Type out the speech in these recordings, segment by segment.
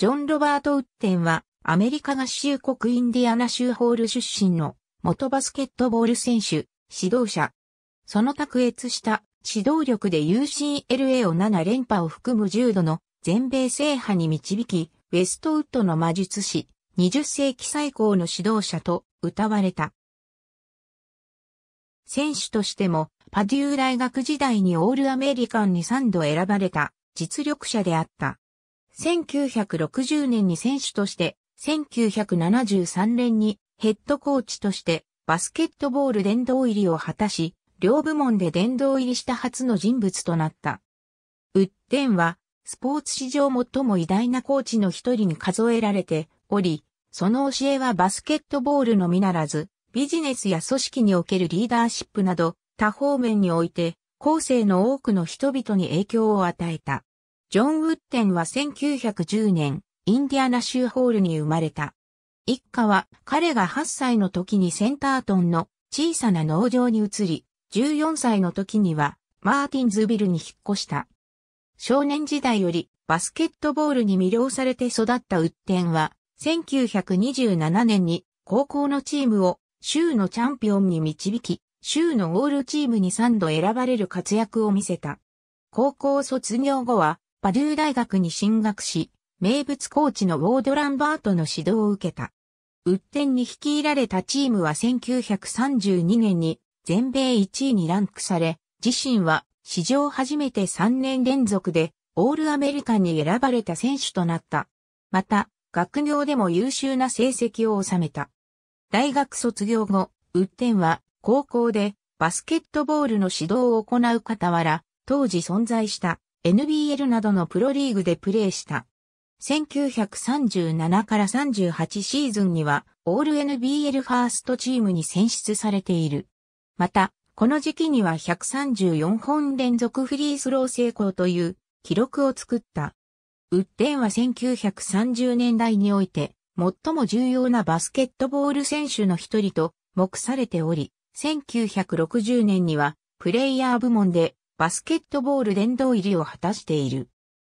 ジョン・ロバート・ウッテンは、アメリカ合衆国インディアナ州ホール出身の、元バスケットボール選手、指導者。その卓越した指導力で UCLA を7連覇を含む重度の全米制覇に導き、ウェストウッドの魔術師、20世紀最高の指導者と歌われた。選手としても、パデュー大学時代にオールアメリカンに3度選ばれた実力者であった。1960年に選手として、1973年にヘッドコーチとしてバスケットボール殿堂入りを果たし、両部門で殿堂入りした初の人物となった。ウッデンは、スポーツ史上最も偉大なコーチの一人に数えられており、その教えはバスケットボールのみならず、ビジネスや組織におけるリーダーシップなど、多方面において、後世の多くの人々に影響を与えた。ジョン・ウッテンは1910年、インディアナ州ホールに生まれた。一家は彼が8歳の時にセンタートンの小さな農場に移り、14歳の時にはマーティンズビルに引っ越した。少年時代よりバスケットボールに魅了されて育ったウッテンは、1927年に高校のチームを州のチャンピオンに導き、州のオールチームに3度選ばれる活躍を見せた。高校卒業後はバドゥー大学に進学し、名物コーチのウォード・ランバートの指導を受けた。ウッテンに率いられたチームは1932年に全米1位にランクされ、自身は史上初めて3年連続でオールアメリカンに選ばれた選手となった。また、学業でも優秀な成績を収めた。大学卒業後、ウッテンは高校でバスケットボールの指導を行う傍ら、当時存在した NBL などのプロリーグでプレーした。1937から38シーズンには、オール NBL ファーストチームに選出されている。また、この時期には134本連続フリースロー成功という記録を作った。ウッデンは1930年代において、最も重要なバスケットボール選手の一人と目されており、1960年にはプレイヤー部門でバスケットボール殿堂入りを果たしている。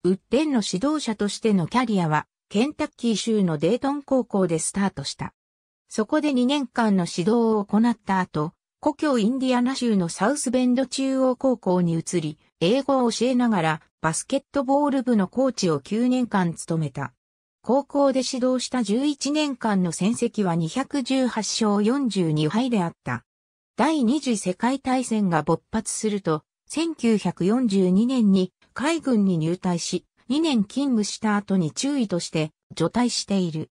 ウッデンの指導者としてのキャリアは、ケンタッキー州のデートン高校でスタートした。そこで2年間の指導を行った後、故郷インディアナ州のサウスベンド中央高校に移り、英語を教えながらバスケットボール部のコーチを9年間務めた。高校で指導した11年間の戦績は218勝42敗であった。第二次世界大戦が勃発すると、1942年に海軍に入隊し、2年勤務した後に中尉として除隊している。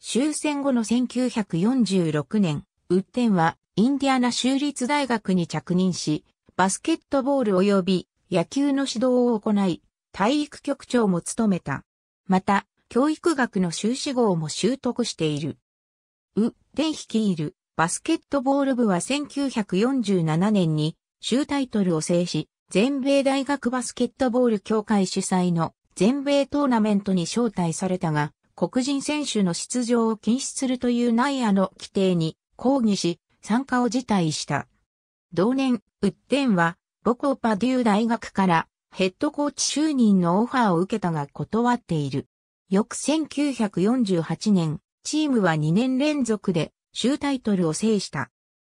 終戦後の1946年、ウッテンはインディアナ州立大学に着任し、バスケットボール及び野球の指導を行い、体育局長も務めた。また、教育学の修士号も習得している。ウッテン率いるバスケットボール部は1947年に州タイトルを制し、全米大学バスケットボール協会主催の全米トーナメントに招待されたが、黒人選手の出場を禁止するというナイアの規定に抗議し、参加を辞退した。同年、ウッデンは母校パデュー大学からヘッドコーチ就任のオファーを受けたが断っている。翌1948年、チームは2年連続で州タイトルを制した。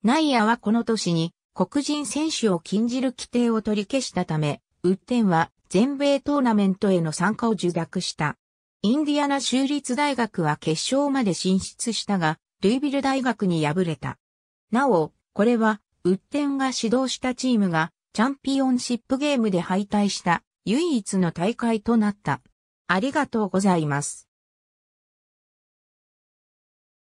ナイアはこの年に黒人選手を禁じる規定を取り消したため、ウッテンは全米トーナメントへの参加を受諾した。インディアナ州立大学は決勝まで進出したが、ルイビル大学に敗れた。なお、これは、ウッテンが指導したチームが、チャンピオンシップゲームで敗退した、唯一の大会となった。ありがとうございます。